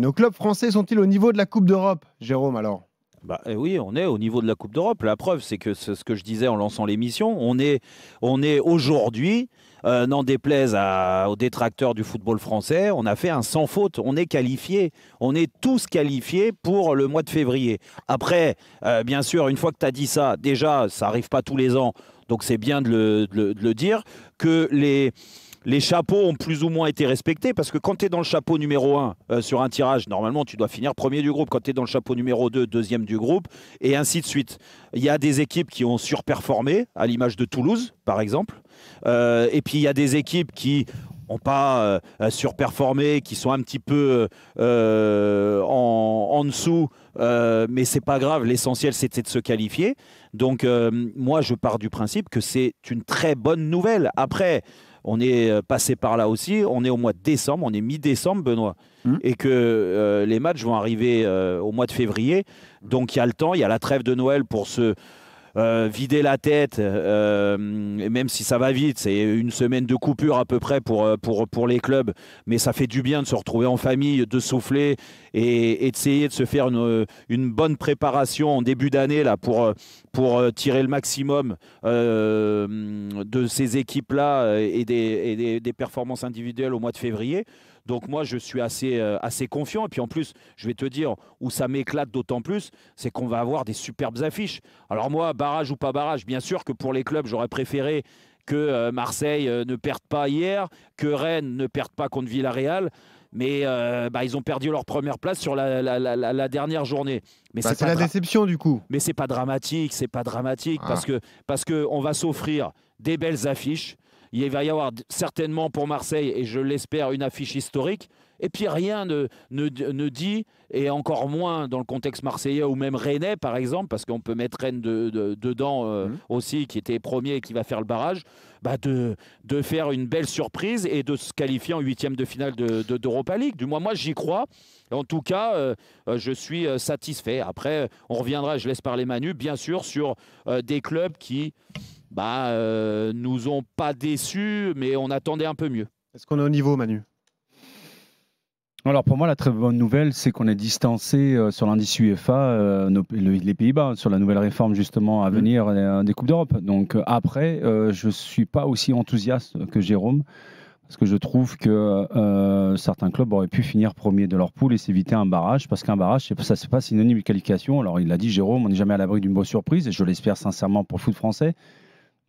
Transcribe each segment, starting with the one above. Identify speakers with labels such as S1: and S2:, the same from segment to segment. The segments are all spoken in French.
S1: nos clubs français sont-ils au niveau de la Coupe d'Europe, Jérôme, alors
S2: bah, eh oui, on est au niveau de la Coupe d'Europe. La preuve, c'est que ce que je disais en lançant l'émission, on est, on est aujourd'hui, euh, n'en déplaise aux détracteurs du football français, on a fait un sans faute. On est qualifié. On est tous qualifiés pour le mois de février. Après, euh, bien sûr, une fois que tu as dit ça, déjà, ça n'arrive pas tous les ans. Donc c'est bien de le, dire, que les, les chapeaux ont plus ou moins été respectés parce que quand tu es dans le chapeau numéro 1 euh, sur un tirage, normalement tu dois finir premier du groupe. Quand tu es dans le chapeau numéro 2, deuxième du groupe, et ainsi de suite. Il y a des équipes qui ont surperformé, à l'image de Toulouse par exemple. Euh, et puis il y a des équipes qui n'ont pas euh, surperformé, qui sont un petit peu en, dessous, mais c'est pas grave. L'essentiel, c'était de se qualifier. Donc, moi, je pars du principe que c'est une très bonne nouvelle. Après, on est euh, passé par là aussi, on est au mois de décembre, on est mi-décembre, Benoît, hmm. et que euh, les matchs vont arriver euh, au mois de février. Donc il y a le temps, il y a la trêve de Noël pour ce... Euh, vider la tête, euh, même si ça va vite, c'est une semaine de coupure à peu près euh, pour, les clubs, mais ça fait du bien de se retrouver en famille, de souffler et, d'essayer de se faire une, bonne préparation en début d'année là, pour, pour tirer le maximum de ces équipes-là et, des performances individuelles au mois de février. Donc moi, je suis assez, euh, assez confiant. Et puis en plus, je vais te dire où ça m'éclate d'autant plus, c'est qu'on va avoir des superbes affiches. Alors moi, barrage ou pas barrage, bien sûr que pour les clubs, j'aurais préféré que euh, Marseille euh, ne perde pas hier, que Rennes ne perde pas contre Villarreal. Mais bah, ils ont perdu leur première place sur la, dernière journée. Mais bah, c'est la déception du coup. Mais c'est pas dramatique, c'est pas dramatique ah. parce que parce que on va s'offrir des belles affiches, il va y avoir certainement pour Marseille, et je l'espère, une affiche historique. Et puis rien ne, ne, dit, et encore moins dans le contexte marseillais ou même rennais par exemple, parce qu'on peut mettre Rennes dedans euh, mhm. aussi, qui était premier et qui va faire le barrage, bah de, de faire une belle surprise et de se qualifier en huitième de finale d'Europa League. Du moins, moi j'y crois. En tout cas, euh, euh, je suis satisfait. Après, on reviendra, je laisse parler Manu, bien sûr, sur des clubs qui bah, euh, nous ont pas déçu, mais
S1: on attendait un peu mieux. Est-ce qu'on est au niveau, Manu
S3: alors pour moi, la très bonne nouvelle, c'est qu'on est distancé euh, sur l'indice UEFA euh, les Pays-Bas sur la nouvelle réforme justement à mm. venir des coupes d'Europe. Donc après, je ne suis pas aussi enthousiaste que Jérôme parce que je trouve que certains clubs auraient pu finir premier de leur poule et s'éviter un barrage parce qu'un barrage, ça c'est pas synonyme de qualification. Alors il l'a dit Jérôme, on n'est jamais à l'abri d'une bonne surprise et je l'espère sincèrement pour le foot français.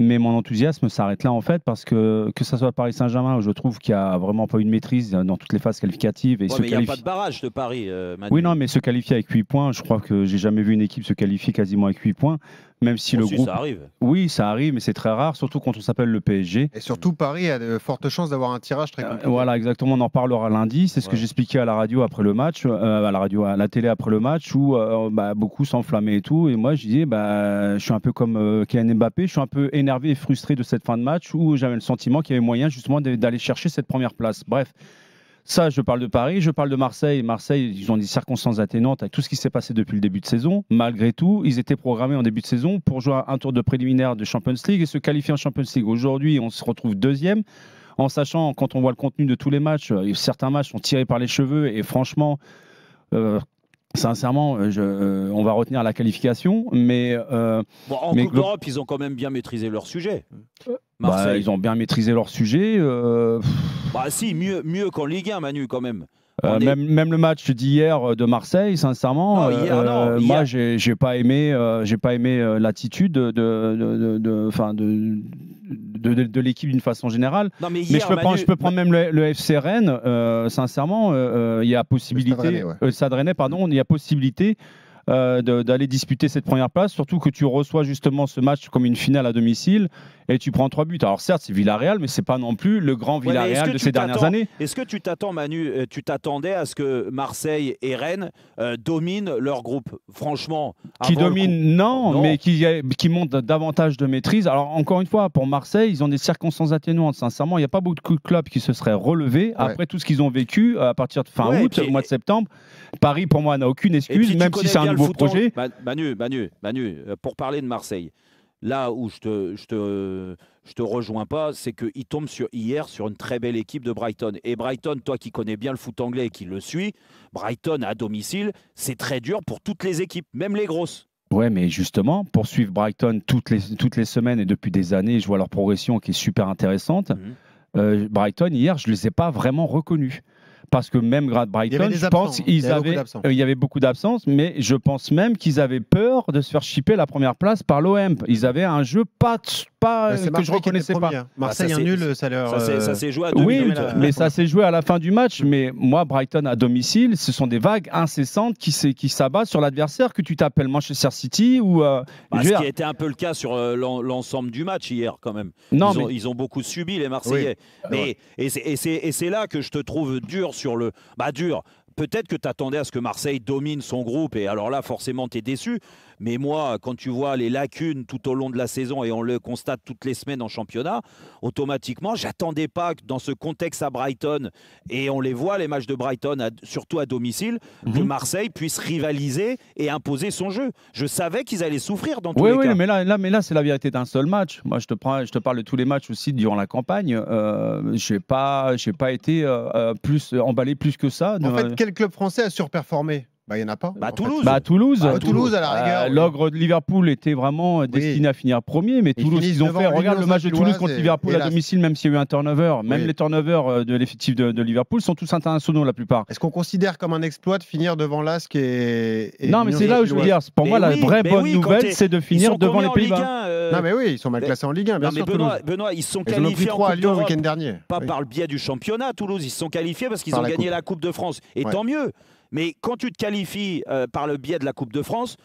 S3: Mais mon enthousiasme s'arrête là en fait parce que que ça soit Paris Saint-Germain où je trouve qu'il n'y a vraiment pas une maîtrise dans toutes les phases qualificatives et se il n'y a pas de barrage de Paris. Euh, oui non mais se qualifier avec 8 points, je crois que j'ai jamais vu une équipe se qualifier quasiment avec 8 points même si oh, le groupe ça arrive. Oui, ça arrive mais c'est très rare surtout quand on s'appelle le PSG.
S1: Et surtout Paris a de fortes chances d'avoir un tirage très euh, voilà exactement, on en
S3: parlera lundi, c'est ce que j'expliquais à la radio après le match euh, à la radio à la télé après le match où bah, beaucoup s'enflammaient et tout et moi je disais bah je suis un peu comme Kylian Mbappé, je suis un peu énervé et frustré de cette fin de match où j'avais le sentiment qu'il y avait moyen justement d'aller chercher cette première place. Bref, ça, je parle de Paris, je parle de Marseille. Marseille, ils ont des circonstances atténuantes avec tout ce qui s'est passé depuis le début de saison. Malgré tout, ils étaient programmés en début de saison pour jouer un tour de préliminaire de Champions League et se qualifier en Champions League. Aujourd'hui, on se retrouve deuxième. En sachant, quand on voit le contenu de tous les matchs, euh, certains matchs sont tirés par les cheveux et franchement, euh, Sincèrement, euh, euh, on va retenir la qualification, mais. Euh, en mais Coupe d'Europe,
S2: ils ont quand même bien maîtrisé leur sujet.
S3: Bah, ils ont bien maîtrisé leur sujet.
S2: Bah, si, mieux, mieux qu'en Ligue 1, Manu, quand même.
S3: même, le match d'hier de Marseille, sincèrement, ah, moi j'ai n'ai pas aimé, j'ai pas aimé l'attitude de, de de, l'équipe d'une façon générale. mais, je, peux prendre, je, peux prendre, même le, FC Rennes. Euh, sincèrement, euh, euh, il y a possibilité. Ça pardon. Il y a possibilité. d'aller disputer cette première place, surtout que tu reçois justement ce match comme une finale à domicile et tu prends trois buts. Alors certes, c'est Villarreal, mais c'est pas non plus le grand Villarreal de ces dernières années.
S2: Est-ce que tu t'attends, Manu, euh, tu t'attendais à ce que Marseille et Rennes euh, dominent leur groupe Franchement, qui dominent,
S3: non, mais qui, euh, qui montent davantage de maîtrise. Alors encore une fois, pour Marseille, ils ont des circonstances atténuantes. Sincèrement, il n'y a pas beaucoup de clubs qui se seraient relevés après tout ce qu'ils ont vécu à partir de fin août, mois de septembre. Paris, pour moi, n'a aucune excuse, même si c'est un nouveau projet. Manu, Manu, Manu, pour parler
S2: de Marseille là où je te, je te, rejoins pas, c'est qu'il tombe sur, hier sur une très belle équipe de Brighton. Et Brighton, toi qui connais bien le foot anglais et qui le suit, Brighton à domicile, c'est très dur pour toutes les équipes, même les grosses.
S3: Ouais, mais justement, pour suivre Brighton toutes les, toutes les semaines et depuis des années, je vois leur progression qui est super intéressante. Mhm. Euh, Brighton, hier, je ne les ai pas vraiment reconnus parce que même grade Brighton, je pense, ils avaient, euh, il y avait beaucoup d'absences, mais je pense même qu'ils avaient peur de se faire chipper la première place par l'OM. Ils avaient un jeu pas, pas bah, euh, que je ne reconnaissais pas. Bah, Marseille nul, ça leur. Ça s'est euh, joué à mais ça s'est joué à la fin du match. Mais moi, Brighton à domicile, ce sont des vagues incessantes qui, qui s'abattent sur l'adversaire, que tu t'appelles Manchester City ou. Bah, ce qui a
S2: été un peu le cas sur l'ensemble du match hier, quand même. Non, ils, mais... ont, ils ont beaucoup subi, les Marseillais. Et c'est là que je te trouve dur sur le bah, dur. Peut-être que tu attendais à ce que Marseille domine son groupe et alors là forcément tu es déçu, mais moi, quand tu vois les lacunes tout au long de la saison, et on le constate toutes les semaines en championnat, automatiquement, j'attendais pas que dans ce contexte à Brighton, et on les voit les matchs de Brighton, surtout à domicile, mhm. que Marseille puisse rivaliser et imposer son jeu. Je savais qu'ils allaient souffrir dans tous les cas.
S3: Oui, mais là, mais là c'est la vérité d'un seul match. Moi, je te, prends, je te parle de tous les matchs aussi durant la campagne. Euh, je n'ai pas, pas été euh, euh, plus emballé plus que ça. En fait,
S1: quel club français a surperformé bah, il n'y en a pas. Bah, bah Toulouse. Bah, Toulouse. Toulouse, à la euh, rigueur.
S3: L'ogre de Liverpool était vraiment destiné à finir premier, mais Toulouse, ils ont fait. Regarde le match de Toulouse contre Liverpool à domicile, même s'il y a eu un turnover. Même les turnovers euh, de l'effectif de, Liverpool sont tous internationaux, la plupart. Est-ce
S1: qu'on considère comme un exploit de finir devant l'ASC et, et. Non, mais c'est là où je veux dire. Pour moi, la vraie bonne nouvelle, c'est de finir devant les Pays-Bas. Euh non, mais oui, ils sont mal classés en Ligue 1, bien sûr. Benoît, ils sont qualifiés. en à Lyon le week-end dernier.
S2: Pas par le biais du championnat, Toulouse. Ils se sont qualifiés parce qu'ils ont gagné la Coupe de France. Et tant mieux. Mais quand tu te qualifies euh, par le biais de la Coupe de France,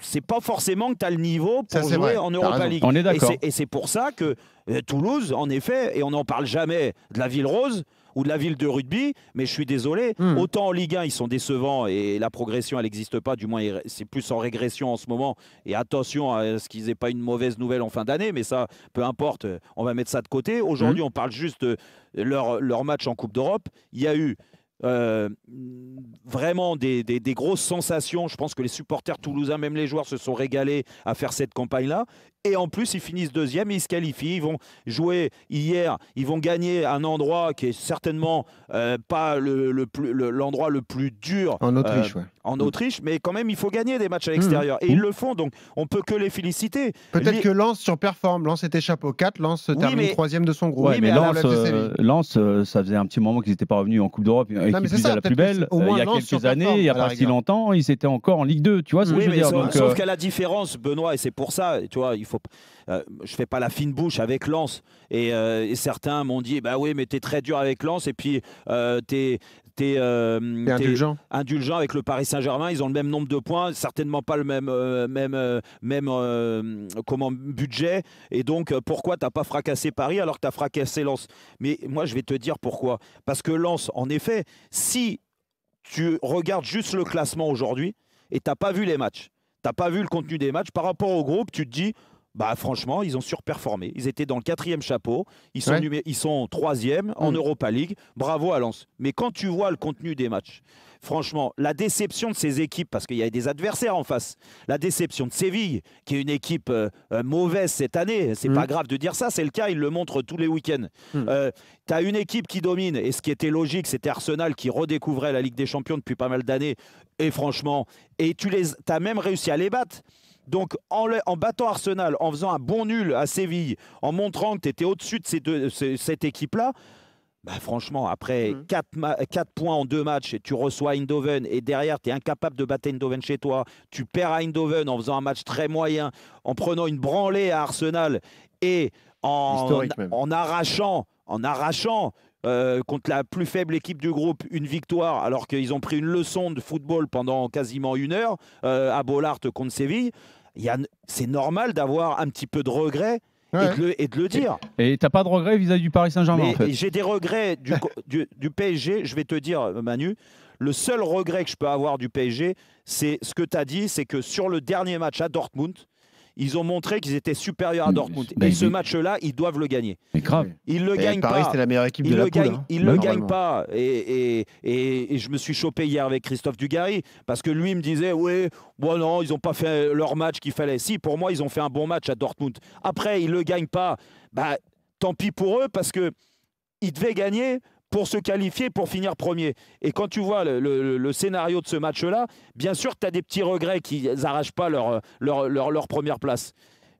S2: c'est pas forcément que tu as le niveau pour jouer en Europa League. On est Et c'est pour ça que euh, Toulouse, en effet, et on n'en parle jamais de la ville rose ou de la ville de rugby, mais je suis désolé, hmm. autant en Ligue 1 ils sont décevants et la progression elle n'existe pas, du moins c'est plus en régression en ce moment, et attention à ce qu'ils n'aient pas une mauvaise nouvelle en fin d'année, mais ça, peu importe, on va mettre ça de côté. Aujourd'hui hmm. on parle juste de leur, leur match en Coupe d'Europe, il y a eu euh, vraiment des, des, grosses sensations. Je pense que les supporters toulousains, même les joueurs, se sont régalés à faire cette campagne-là. Et en plus, ils finissent deuxième, ils se qualifient, ils vont jouer hier, ils vont gagner un endroit qui est certainement euh, pas l'endroit le, l'endroit le, plus dur
S1: en Autriche, euh, en mm. Autriche,
S2: mais quand même, il faut gagner des matchs à mm. l'extérieur. Et mm. ils le font, donc on peut que les
S1: féliciter. Peut-être que Lens surperforme. Lens était chapeau 4, Lens termine troisième de son groupe. Oui, mais, Lens,
S3: euh, ça faisait un petit moment qu'ils n'étaient pas revenus en Coupe d'Europe, et la plus belle. il y a quelques années, il n'y a pas si longtemps, ils étaient encore en Ligue 2, tu vois ce que je veux dire. Sauf qu'à
S2: la différence, Benoît, et c'est pour ça, tu vois, il faut je euh, ne je fais pas la fine bouche avec Lens. Euh, et, certains m'ont dit, bah oui, mais tu es très dur avec Lens et puis tu euh, es, T'es indulgent. avec le Paris Saint-Germain. Ils ont le même nombre de points, certainement pas le même, même, même comment, budget. Et donc, pourquoi tu n'as pas fracassé Paris alors que tu as fracassé Lens Mais moi, je vais te dire pourquoi. Parce que Lens, en effet, si tu regardes juste le classement aujourd'hui et tu n'as pas vu les matchs, tu n'as pas vu le contenu des matchs, par rapport au groupe, tu te dis, bah franchement, ils ont surperformé. Ils étaient dans le quatrième chapeau, ils sont, ils sont troisième en mm. Europa League. Bravo à Lens. Mais quand tu vois le contenu des matchs, franchement, la déception de ces équipes, parce qu'il y a des adversaires en face, la déception de Séville, qui est une équipe euh, euh, mauvaise cette année, c'est mm. pas grave de dire ça, c'est le cas, ils le montrent tous les week-ends. Mm. Euh, tu as une équipe qui domine, et ce qui était logique, c'était Arsenal qui redécouvrait la Ligue des Champions depuis pas mal d'années, et franchement, et tu les, as même réussi à les battre. Donc en, battant Arsenal, en faisant un bon nul à Séville, en montrant que tu étais au-dessus de, cette équipe-là, bah, franchement, après 4, mhm. points en deux matchs, et tu reçois Eindhoven et derrière, tu es incapable de battre Eindhoven chez toi. Tu perds à Eindhoven en faisant un match très moyen, en prenant une branlée à Arsenal et en arrachant, en arrachant euh, contre la plus faible équipe du groupe une victoire alors qu'ils ont pris une leçon de football pendant quasiment une heure euh, à Bollard contre Séville. C'est normal d'avoir un petit peu de regret Et, de le, dire.
S3: Et t'as pas de regret vis-à-vis du Paris Saint-Germain
S2: J'ai des regrets du, du, du, PSG, je vais te dire Manu, le seul regret que je peux avoir du PSG, c'est ce que tu as dit, c'est que sur le dernier match à Dortmund, ils ont montré qu'ils étaient supérieurs à mm. Dortmund. Bah, et ce match-là, ils doivent le gagner. Mais
S3: grave. Ils le gagnent Paris,
S2: pas. la meilleure équipe de la hein. Ils le gagnent pas. Et, je me suis chopé hier avec Christophe Dugarry parce que lui me disait ouais, bon non, ils n'ont pas fait leur match qu'il fallait. Si, pour moi, ils ont fait un bon match à Dortmund. Après, ils le gagnent pas. Bah, tant pis pour eux parce que ils devaient gagner pour se qualifier, pour finir premier. Et quand tu vois le, scénario de ce match-là, bien sûr, tu as des petits regrets qui n'arrachent pas leur, leur, leur première place.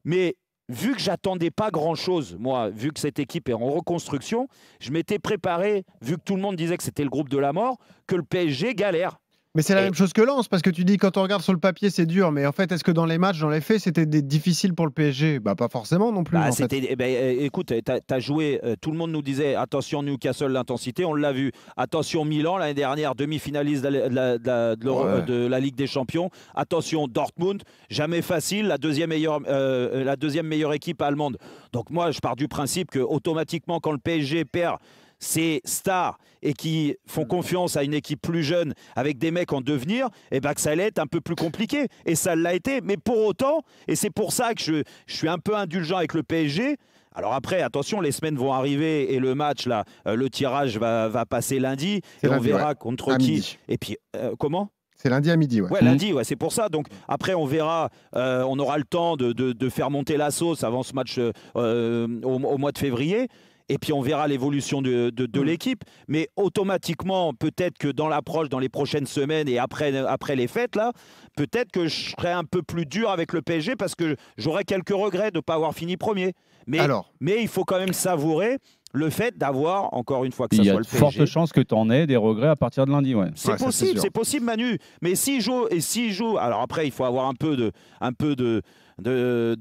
S2: Mais vu que j'attendais pas grand-chose, moi, vu que cette équipe est en reconstruction, je m'étais préparé, vu que tout le monde disait que c'était le groupe de la mort, que le PSG galère.
S1: Mais c'est la même chose que Lance, parce que tu dis quand on regarde sur le papier c'est dur, mais en fait est-ce que dans les matchs, dans les faits, c'était difficile pour le PSG Bah pas forcément non plus. Bah,
S2: eh ben, eh, écoute, eh, tu as, joué, euh, tout le monde nous disait attention Newcastle l'intensité, on l'a vu, attention Milan l'année dernière, demi-finaliste de la, Ligue des Champions, attention Dortmund, jamais facile, la deuxième meilleure, euh, la deuxième meilleure équipe allemande. Donc moi je pars du principe que automatiquement quand le PSG perd ces stars et qui font mm. confiance à une équipe plus jeune avec des mecs en devenir, et eh ben que ça allait être un peu plus compliqué. Et ça l'a été. Mais pour autant, et c'est pour ça que je, je suis un peu indulgent avec le PSG, alors après, attention, les semaines vont arriver et le match, là, euh, le tirage va, passer lundi et on verra contre qui. Et puis, euh, comment
S1: c'est lundi à midi, ouais.
S2: lundi, mm. ouais, c'est pour ça. Donc après, on verra, euh, on aura le temps de, faire monter la sauce avant ce match au, mois de février et puis on verra l'évolution de, mm. l'équipe. Mais automatiquement, peut-être que dans l'approche, dans les prochaines semaines et après, après les fêtes, là, peut-être que je serai un peu plus dur avec le PSG parce que j'aurai quelques regrets de ne pas avoir fini premier. Mais, mais il faut quand même savourer le fait d'avoir, encore une fois, que ça soit le PSG... Il y a fortes
S3: chances que tu en aies des regrets à partir de lundi, ouais. C'est possible, c'est
S2: possible, Manu. Mais s'ils joue, et s'il joue... Alors après, il faut avoir un peu de... Un peu de de,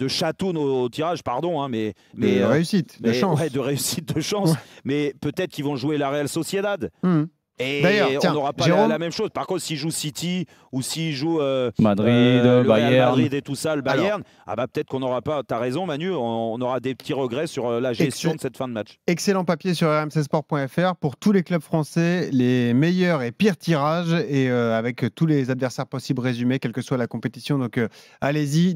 S2: au, tirage, pardon, hein, mais, mais, euh, de réussite, de chance. de réussite, de chance. Mais peut-être qu'ils vont jouer la Real Sociedad. Mmh. Et on n'aura pas la, même chose. Par contre, s'il joue City ou s'il joue euh, Madrid, euh, Bayern. et tout ça, le Bayern, ah bah peut-être qu'on n'aura pas. as raison, Manu. On, aura des petits regrets sur euh, la gestion de cette fin de match.
S1: Excellent papier sur rmcsport.fr pour tous les clubs français, les meilleurs et pires tirages et avec tous les adversaires possibles résumés, quelle que soit la compétition. Donc allez-y.